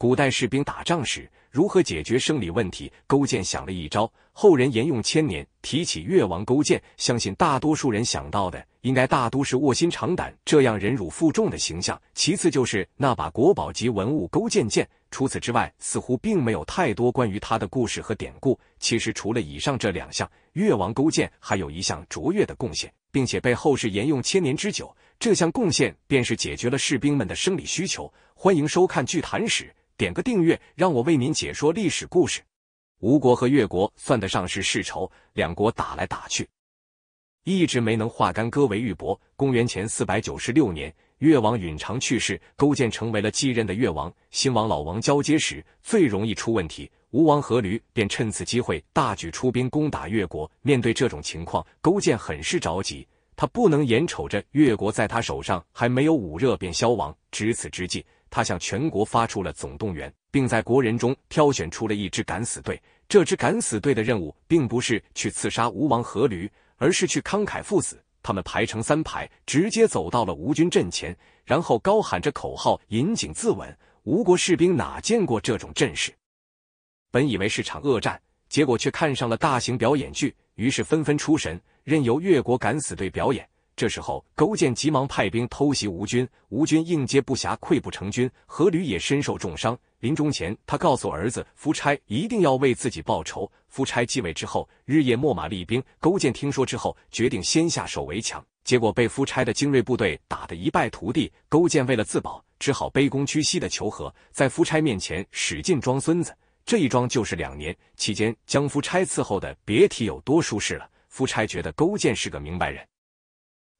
古代士兵打仗时如何解决生理问题？勾践想了一招，后人沿用千年。提起越王勾践，相信大多数人想到的应该大都是卧薪尝胆这样忍辱负重的形象。其次就是那把国宝级文物勾践剑。除此之外，似乎并没有太多关于他的故事和典故。其实，除了以上这两项，越王勾践还有一项卓越的贡献，并且被后世沿用千年之久。这项贡献便是解决了士兵们的生理需求。欢迎收看《剧谈史》。点个订阅，让我为您解说历史故事。吴国和越国算得上是世仇，两国打来打去，一直没能化干戈为玉帛。公元前四百九十六年，越王允常去世，勾践成为了继任的越王。新王老王交接时最容易出问题，吴王阖闾便趁此机会大举出兵攻打越国。面对这种情况，勾践很是着急，他不能眼瞅着越国在他手上还没有捂热便消亡。值此之际。他向全国发出了总动员，并在国人中挑选出了一支敢死队。这支敢死队的任务并不是去刺杀吴王阖闾，而是去慷慨赴死。他们排成三排，直接走到了吴军阵前，然后高喊着口号引颈自刎。吴国士兵哪见过这种阵势？本以为是场恶战，结果却看上了大型表演剧，于是纷纷出神，任由越国敢死队表演。这时候，勾践急忙派兵偷袭吴军，吴军应接不暇，溃不成军。阖闾也身受重伤，临终前，他告诉儿子夫差一定要为自己报仇。夫差继位之后，日夜秣马厉兵。勾践听说之后，决定先下手为强，结果被夫差的精锐部队打得一败涂地。勾践为了自保，只好卑躬屈膝的求和，在夫差面前使劲装孙子。这一装就是两年，期间将夫差伺候的别提有多舒适了。夫差觉得勾践是个明白人。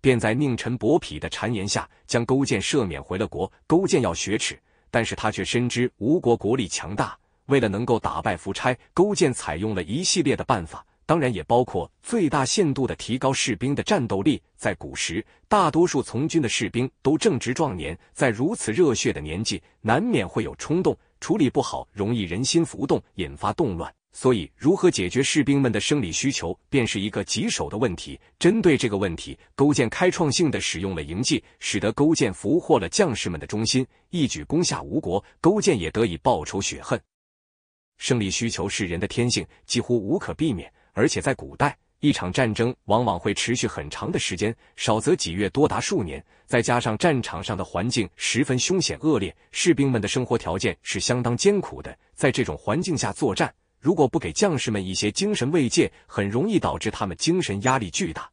便在佞臣伯嚭的谗言下，将勾践赦免回了国。勾践要雪耻，但是他却深知吴国国力强大。为了能够打败夫差，勾践采用了一系列的办法，当然也包括最大限度的提高士兵的战斗力。在古时，大多数从军的士兵都正值壮年，在如此热血的年纪，难免会有冲动，处理不好容易人心浮动，引发动乱。所以，如何解决士兵们的生理需求，便是一个棘手的问题。针对这个问题，勾践开创性的使用了营妓，使得勾践俘获了将士们的忠心，一举攻下吴国。勾践也得以报仇雪恨。生理需求是人的天性，几乎无可避免。而且在古代，一场战争往往会持续很长的时间，少则几月，多达数年。再加上战场上的环境十分凶险恶劣，士兵们的生活条件是相当艰苦的。在这种环境下作战。如果不给将士们一些精神慰藉，很容易导致他们精神压力巨大，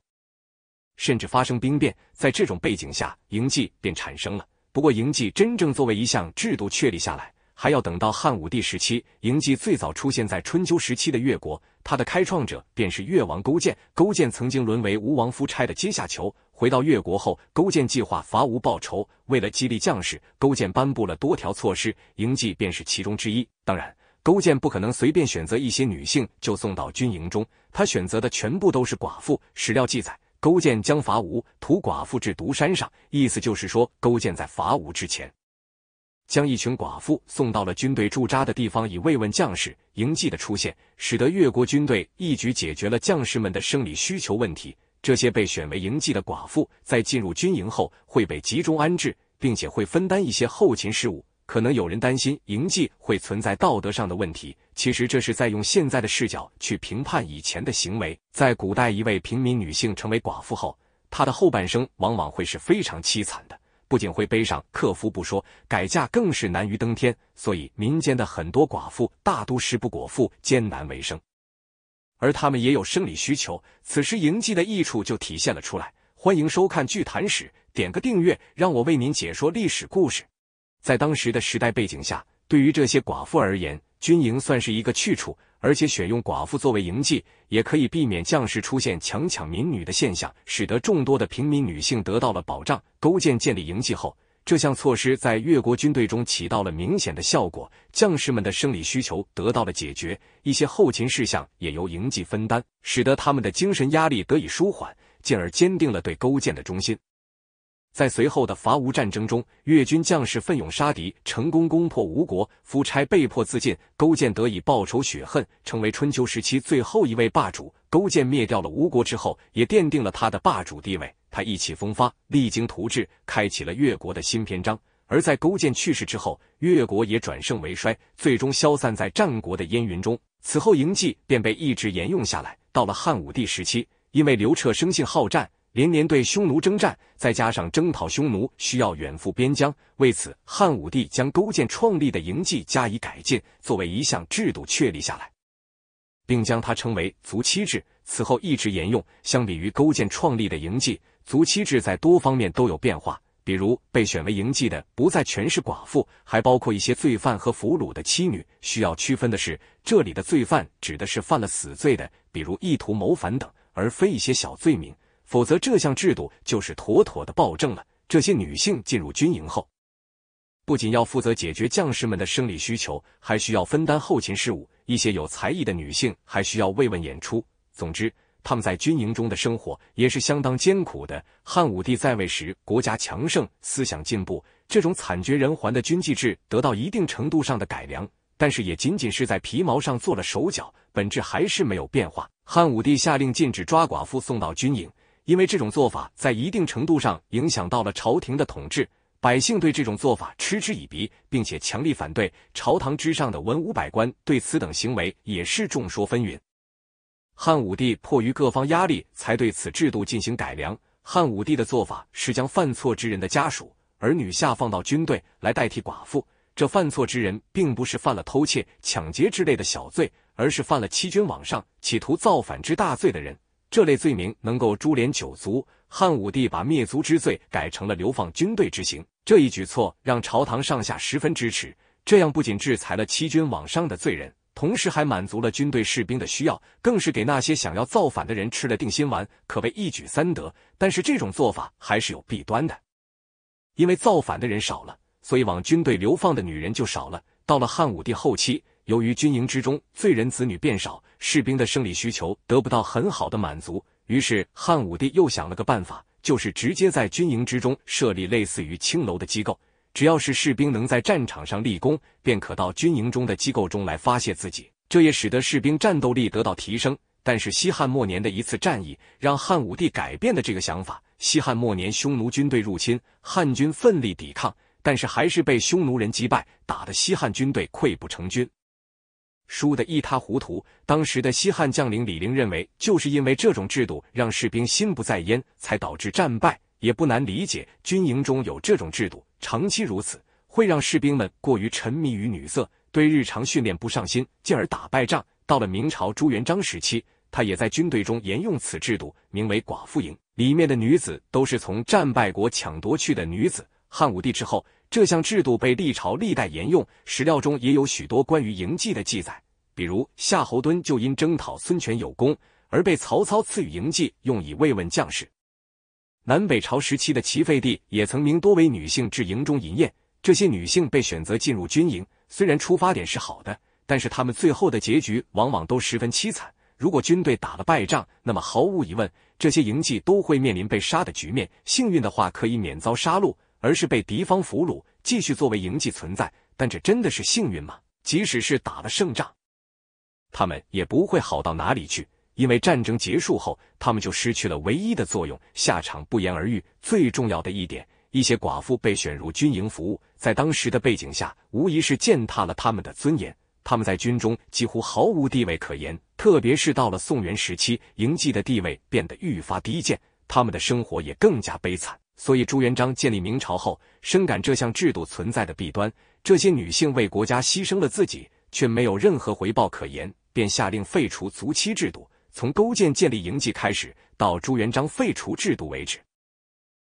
甚至发生兵变。在这种背景下，营妓便产生了。不过，营妓真正作为一项制度确立下来，还要等到汉武帝时期。营妓最早出现在春秋时期的越国，他的开创者便是越王勾践。勾践曾经沦为吴王夫差的阶下囚，回到越国后，勾践计划伐吴报仇。为了激励将士，勾践颁布了多条措施，营妓便是其中之一。当然。勾践不可能随便选择一些女性就送到军营中，他选择的全部都是寡妇。史料记载，勾践将伐吴，屠寡妇至独山上，意思就是说，勾践在伐吴之前，将一群寡妇送到了军队驻扎的地方，以慰问将士。营妓的出现，使得越国军队一举解决了将士们的生理需求问题。这些被选为营妓的寡妇，在进入军营后会被集中安置，并且会分担一些后勤事务。可能有人担心嬴稷会存在道德上的问题，其实这是在用现在的视角去评判以前的行为。在古代，一位平民女性成为寡妇后，她的后半生往往会是非常凄惨的，不仅会背上克夫不说，改嫁更是难于登天。所以，民间的很多寡妇大都食不果腹，艰难为生，而他们也有生理需求。此时嬴稷的益处就体现了出来。欢迎收看《剧谈史》，点个订阅，让我为您解说历史故事。在当时的时代背景下，对于这些寡妇而言，军营算是一个去处。而且选用寡妇作为营妓，也可以避免将士出现强抢民女的现象，使得众多的平民女性得到了保障。勾践建立营妓后，这项措施在越国军队中起到了明显的效果，将士们的生理需求得到了解决，一些后勤事项也由营妓分担，使得他们的精神压力得以舒缓，进而坚定了对勾践的忠心。在随后的伐吴战争中，越军将士奋勇杀敌，成功攻破吴国，夫差被迫自尽，勾践得以报仇雪恨，成为春秋时期最后一位霸主。勾践灭掉了吴国之后，也奠定了他的霸主地位。他意气风发，励精图治，开启了越国的新篇章。而在勾践去世之后，越国也转盛为衰，最终消散在战国的烟云中。此后，嬴稷便被一直沿用下来，到了汉武帝时期，因为刘彻生性好战。连年对匈奴征战，再加上征讨匈奴需要远赴边疆，为此汉武帝将勾践创立的营妓加以改进，作为一项制度确立下来，并将它称为“族妻制”。此后一直沿用。相比于勾践创立的营妓，“族妻制”在多方面都有变化，比如被选为营妓的不再全是寡妇，还包括一些罪犯和俘虏的妻女。需要区分的是，这里的罪犯指的是犯了死罪的，比如意图谋反等，而非一些小罪名。否则，这项制度就是妥妥的暴政了。这些女性进入军营后，不仅要负责解决将士们的生理需求，还需要分担后勤事务。一些有才艺的女性还需要慰问演出。总之，他们在军营中的生活也是相当艰苦的。汉武帝在位时，国家强盛，思想进步，这种惨绝人寰的军纪制得到一定程度上的改良，但是也仅仅是在皮毛上做了手脚，本质还是没有变化。汉武帝下令禁止抓寡妇送到军营。因为这种做法在一定程度上影响到了朝廷的统治，百姓对这种做法嗤之以鼻，并且强烈反对。朝堂之上的文武百官对此等行为也是众说纷纭。汉武帝迫于各方压力，才对此制度进行改良。汉武帝的做法是将犯错之人的家属儿女下放到军队来代替寡妇。这犯错之人并不是犯了偷窃、抢劫之类的小罪，而是犯了欺君罔上、企图造反之大罪的人。这类罪名能够株连九族，汉武帝把灭族之罪改成了流放军队之刑。这一举措让朝堂上下十分支持，这样不仅制裁了欺君罔上的罪人，同时还满足了军队士兵的需要，更是给那些想要造反的人吃了定心丸，可谓一举三得。但是这种做法还是有弊端的，因为造反的人少了，所以往军队流放的女人就少了。到了汉武帝后期。由于军营之中罪人子女变少，士兵的生理需求得不到很好的满足，于是汉武帝又想了个办法，就是直接在军营之中设立类似于青楼的机构。只要是士兵能在战场上立功，便可到军营中的机构中来发泄自己，这也使得士兵战斗力得到提升。但是西汉末年的一次战役让汉武帝改变了这个想法。西汉末年，匈奴军队入侵，汉军奋力抵抗，但是还是被匈奴人击败，打得西汉军队溃不成军。输的一塌糊涂。当时的西汉将领李陵认为，就是因为这种制度让士兵心不在焉，才导致战败。也不难理解，军营中有这种制度，长期如此，会让士兵们过于沉迷于女色，对日常训练不上心，进而打败仗。到了明朝朱元璋时期，他也在军队中沿用此制度，名为寡妇营，里面的女子都是从战败国抢夺去的女子。汉武帝之后。这项制度被历朝历代沿用，史料中也有许多关于营妓的记载。比如夏侯惇就因征讨孙权有功，而被曹操赐予营妓，用以慰问将士。南北朝时期的齐废帝也曾命多为女性至营中饮宴，这些女性被选择进入军营，虽然出发点是好的，但是她们最后的结局往往都十分凄惨。如果军队打了败仗，那么毫无疑问，这些营妓都会面临被杀的局面。幸运的话，可以免遭杀戮。而是被敌方俘虏，继续作为营妓存在，但这真的是幸运吗？即使是打了胜仗，他们也不会好到哪里去，因为战争结束后，他们就失去了唯一的作用，下场不言而喻。最重要的一点，一些寡妇被选入军营服务，在当时的背景下，无疑是践踏了他们的尊严。他们在军中几乎毫无地位可言，特别是到了宋元时期，营妓的地位变得愈发低贱，他们的生活也更加悲惨。所以，朱元璋建立明朝后，深感这项制度存在的弊端。这些女性为国家牺牲了自己，却没有任何回报可言，便下令废除族妻制度。从勾践建立营妓开始，到朱元璋废除制度为止，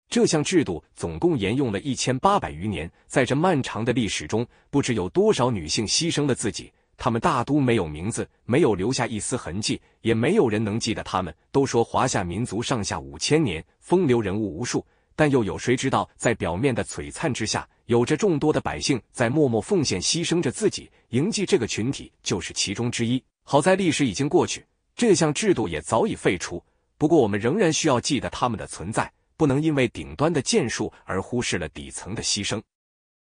这项制度总共沿用了一千八百余年。在这漫长的历史中，不知有多少女性牺牲了自己，她们大都没有名字，没有留下一丝痕迹，也没有人能记得他们。都说华夏民族上下五千年，风流人物无数。但又有谁知道，在表面的璀璨之下，有着众多的百姓在默默奉献、牺牲着自己？营祭这个群体就是其中之一。好在历史已经过去，这项制度也早已废除。不过，我们仍然需要记得他们的存在，不能因为顶端的建树而忽视了底层的牺牲。